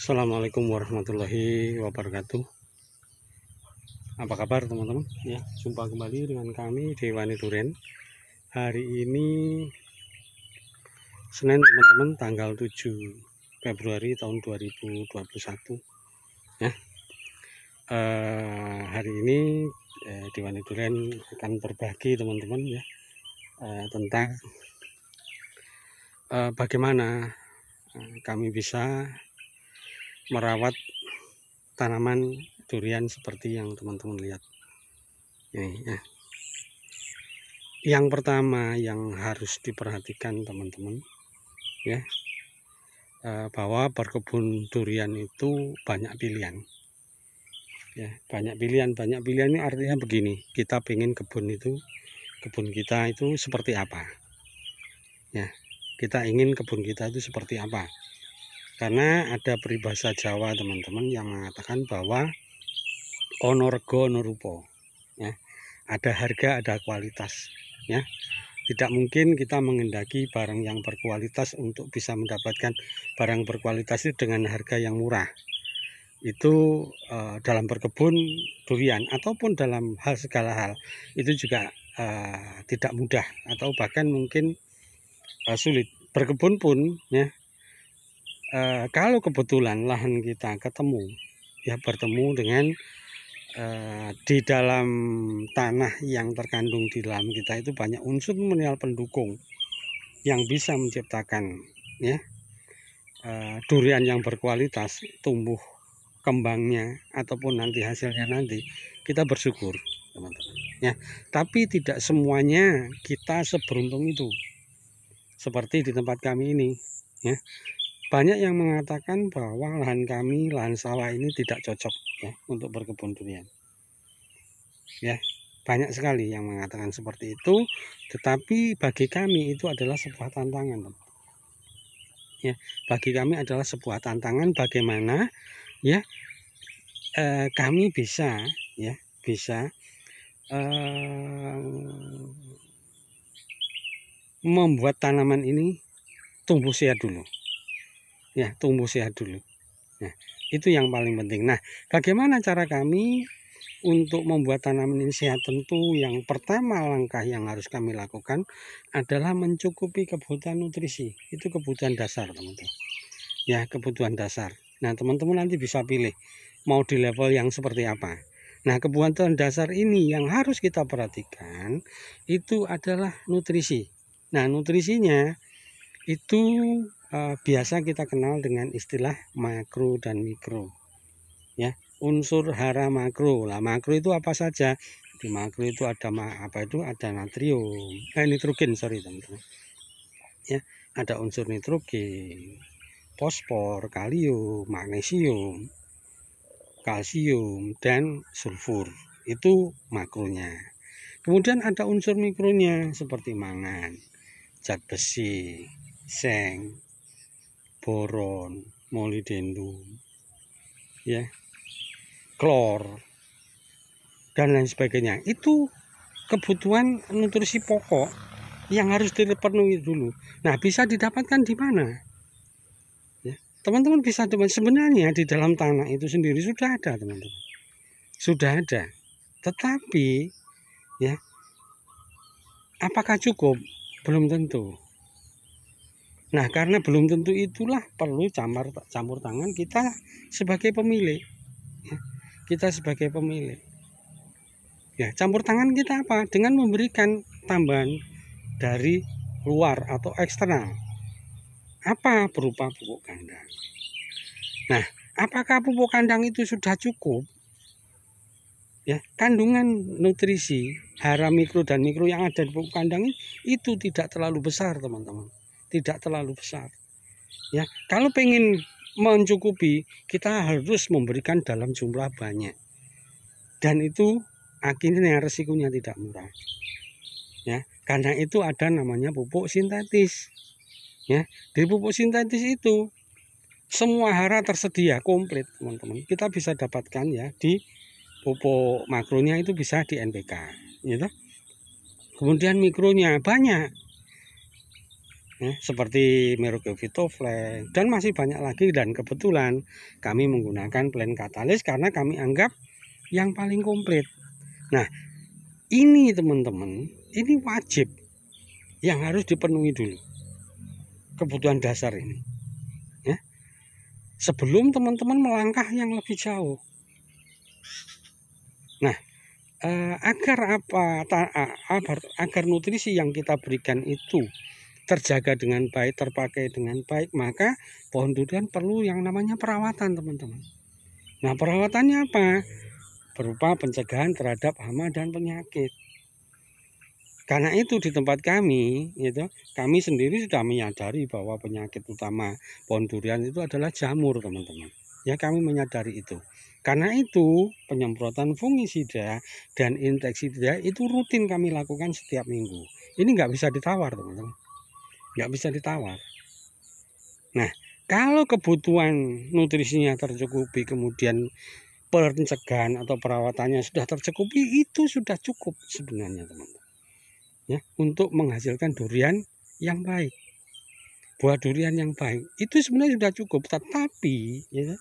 Assalamualaikum warahmatullahi wabarakatuh Apa kabar teman-teman ya Jumpa kembali dengan kami di Wani Hari ini Senin teman-teman tanggal 7 Februari tahun 2021 ya e, Hari ini e, eh, di Wani akan berbagi teman-teman ya e, Tentang e, Bagaimana kami bisa merawat tanaman durian seperti yang teman-teman lihat ini ya. yang pertama yang harus diperhatikan teman-teman ya eh, bahwa berkebun durian itu banyak pilihan ya banyak pilihan banyak pilihan ini artinya begini kita pengen kebun itu kebun kita itu seperti apa ya kita ingin kebun kita itu seperti apa karena ada peribahasa Jawa teman-teman yang mengatakan bahwa onorgo norupo ya ada harga ada kualitas ya tidak mungkin kita mengendaki barang yang berkualitas untuk bisa mendapatkan barang berkualitas itu dengan harga yang murah itu uh, dalam berkebun durian ataupun dalam hal segala hal itu juga uh, tidak mudah atau bahkan mungkin uh, sulit berkebun pun ya eh, kalau kebetulan lahan kita ketemu ya bertemu dengan eh, di dalam tanah yang terkandung di dalam kita itu banyak unsur mineral pendukung yang bisa menciptakan ya eh, durian yang berkualitas tumbuh kembangnya ataupun nanti hasilnya nanti kita bersyukur teman-teman ya tapi tidak semuanya kita seberuntung itu seperti di tempat kami ini ya banyak yang mengatakan bahwa lahan kami, lahan sawah ini tidak cocok ya untuk berkebun durian. Ya, banyak sekali yang mengatakan seperti itu, tetapi bagi kami itu adalah sebuah tantangan. Ya, bagi kami adalah sebuah tantangan bagaimana ya eh, kami bisa ya bisa eh, membuat tanaman ini tumbuh sehat dulu ya tumbuh sehat dulu nah itu yang paling penting nah bagaimana cara kami untuk membuat tanaman ini sehat tentu yang pertama langkah yang harus kami lakukan adalah mencukupi kebutuhan nutrisi itu kebutuhan dasar teman-teman ya kebutuhan dasar nah teman-teman nanti bisa pilih mau di level yang seperti apa nah kebutuhan dasar ini yang harus kita perhatikan itu adalah nutrisi nah nutrisinya itu Eh, biasa kita kenal dengan istilah makro dan mikro. Ya, unsur hara makro. Lah makro itu apa saja? Di makro itu ada apa itu? Ada natrium, eh nitrogen, sorry teman-teman. Ya, ada unsur nitrogen, fosfor, kalium, magnesium, kalsium dan sulfur. Itu makronya. Kemudian ada unsur mikronya seperti mangan, zat besi, seng, boron, molybdenum, ya, klor, dan lain sebagainya. Itu kebutuhan nutrisi pokok yang harus dipenuhi dulu. Nah, bisa didapatkan di mana? Ya, teman-teman ya. bisa teman sebenarnya di dalam tanah itu sendiri sudah ada, teman-teman. Sudah ada. Tetapi ya apakah cukup? Belum tentu. Nah, karena belum tentu itulah perlu campur campur tangan kita sebagai pemilik. Kita sebagai pemilik. Ya, campur tangan kita apa? Dengan memberikan tambahan dari luar atau eksternal. Apa berupa pupuk kandang? Nah, apakah pupuk kandang itu sudah cukup? Ya, kandungan nutrisi hara mikro dan mikro yang ada di pupuk kandang itu tidak terlalu besar, teman-teman tidak terlalu besar. Ya, kalau pengen mencukupi, kita harus memberikan dalam jumlah banyak. Dan itu akhirnya resikonya tidak murah. Ya, karena itu ada namanya pupuk sintetis. Ya, di pupuk sintetis itu semua hara tersedia komplit, teman-teman. Kita bisa dapatkan ya di pupuk makronya itu bisa di NPK, gitu. Kemudian mikronya banyak ya, seperti Vitoflex dan masih banyak lagi dan kebetulan kami menggunakan plan katalis karena kami anggap yang paling komplit. Nah, ini teman-teman, ini wajib yang harus dipenuhi dulu. Kebutuhan dasar ini. Ya. Sebelum teman-teman melangkah yang lebih jauh. Nah, Uh, agar apa ta, agar, agar nutrisi yang kita berikan itu terjaga dengan baik, terpakai dengan baik, maka pohon durian perlu yang namanya perawatan, teman-teman. Nah, perawatannya apa? Berupa pencegahan terhadap hama dan penyakit. Karena itu di tempat kami, itu kami sendiri sudah menyadari bahwa penyakit utama pohon durian itu adalah jamur, teman-teman. Ya, kami menyadari itu. Karena itu, penyemprotan fungisida dan insektisida itu rutin kami lakukan setiap minggu. Ini nggak bisa ditawar, teman-teman nggak bisa ditawar nah kalau kebutuhan nutrisinya tercukupi kemudian pencegahan atau perawatannya sudah tercukupi itu sudah cukup sebenarnya teman-teman ya untuk menghasilkan durian yang baik buah durian yang baik itu sebenarnya sudah cukup tetapi ya,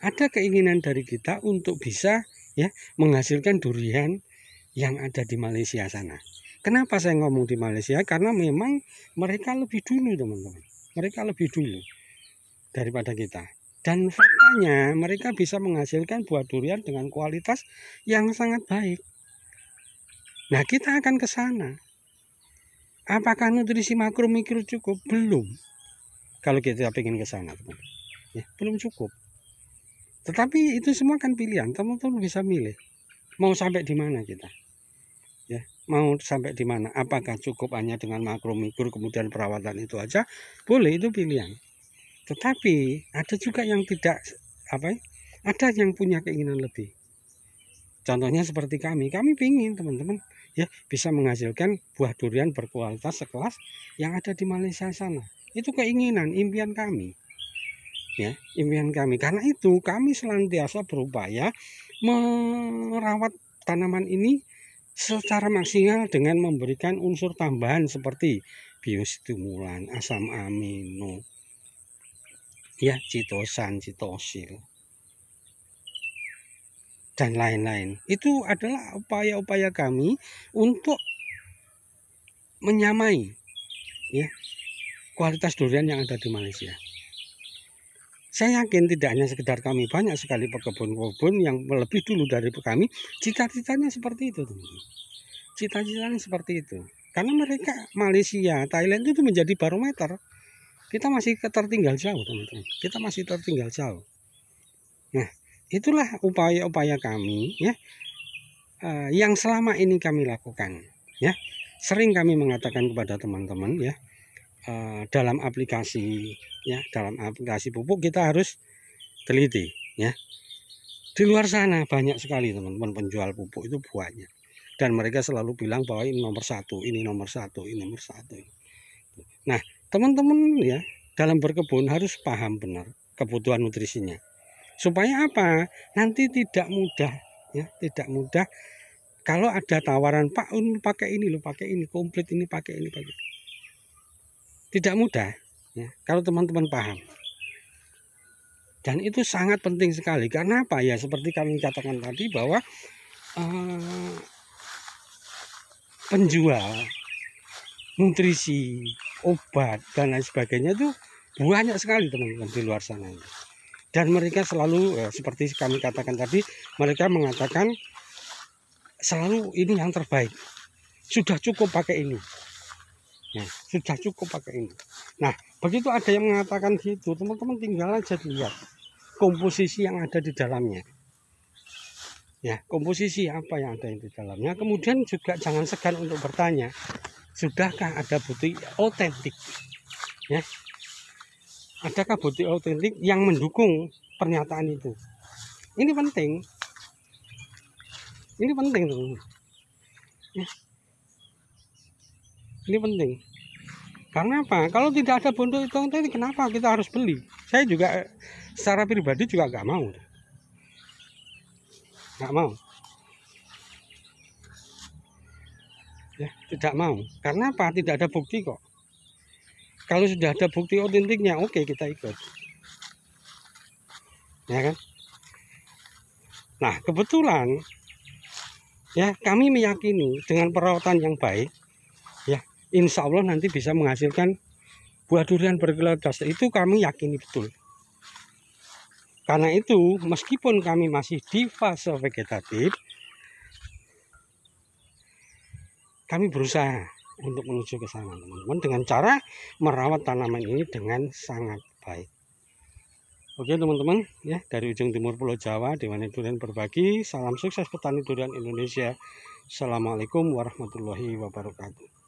ada keinginan dari kita untuk bisa ya menghasilkan durian yang ada di Malaysia sana Kenapa saya ngomong di Malaysia? Karena memang mereka lebih dulu teman-teman. Mereka lebih dulu daripada kita. Dan faktanya mereka bisa menghasilkan buah durian dengan kualitas yang sangat baik. Nah kita akan ke sana. Apakah nutrisi makro mikro cukup? Belum. Kalau kita ingin ke sana teman. Ya, belum cukup. Tetapi itu semua kan pilihan. Teman-teman bisa milih. Mau sampai di mana kita mau sampai di mana? Apakah cukup hanya dengan makro mikro kemudian perawatan itu aja? Boleh itu pilihan. Tetapi ada juga yang tidak apa? Ya? Ada yang punya keinginan lebih. Contohnya seperti kami, kami pingin teman-teman ya bisa menghasilkan buah durian berkualitas sekelas yang ada di Malaysia sana. Itu keinginan, impian kami. Ya, impian kami. Karena itu kami selantiasa berupaya merawat tanaman ini secara maksimal dengan memberikan unsur tambahan seperti biostimulan, asam amino, ya citosan, citosil, dan lain-lain. Itu adalah upaya-upaya kami untuk menyamai ya kualitas durian yang ada di Malaysia. Saya yakin tidak hanya sekedar kami, banyak sekali pekebun-kebun yang lebih dulu dari kami, cita-citanya seperti itu. Cita-citanya seperti itu. Karena mereka Malaysia, Thailand itu menjadi barometer. Kita masih tertinggal jauh, teman-teman. Kita masih tertinggal jauh. Nah, itulah upaya-upaya kami ya eh, yang selama ini kami lakukan ya. Sering kami mengatakan kepada teman-teman ya, Eh, dalam aplikasi ya dalam aplikasi pupuk kita harus teliti ya di luar sana banyak sekali teman-teman penjual pupuk itu buahnya dan mereka selalu bilang bahwa ini nomor satu ini nomor satu ini nomor satu nah teman-teman ya dalam berkebun harus paham benar kebutuhan nutrisinya supaya apa nanti tidak mudah ya tidak mudah kalau ada tawaran pak un pakai ini lo pakai ini komplit ini pakai ini pakai tidak mudah ya, kalau teman-teman paham. Dan itu sangat penting sekali. Karena apa ya? Seperti kami katakan tadi bahwa eh, penjual nutrisi, obat dan lain sebagainya itu banyak sekali teman-teman di luar sana. Dan mereka selalu eh, seperti kami katakan tadi, mereka mengatakan selalu ini yang terbaik. Sudah cukup pakai ini. Nah, sudah cukup pakai ini. Nah, begitu ada yang mengatakan gitu, teman-teman tinggal aja lihat komposisi yang ada di dalamnya. Ya, komposisi apa yang ada di dalamnya. Kemudian juga jangan segan untuk bertanya, sudahkah ada bukti otentik? Ya. Adakah bukti otentik yang mendukung pernyataan itu? Ini penting. Ini penting, tuh. Ya ini penting karena apa kalau tidak ada bondo itu tadi kenapa kita harus beli saya juga secara pribadi juga nggak mau nggak mau ya tidak mau karena apa tidak ada bukti kok kalau sudah ada bukti otentiknya oke okay, kita ikut ya kan nah kebetulan ya kami meyakini dengan perawatan yang baik insya Allah nanti bisa menghasilkan buah durian berkualitas. Itu kami yakini betul. Karena itu, meskipun kami masih di fase vegetatif, kami berusaha untuk menuju ke sana, teman-teman, dengan cara merawat tanaman ini dengan sangat baik. Oke, teman-teman, ya dari ujung timur Pulau Jawa, Dewan Durian berbagi. Salam sukses petani durian Indonesia. Assalamualaikum warahmatullahi wabarakatuh.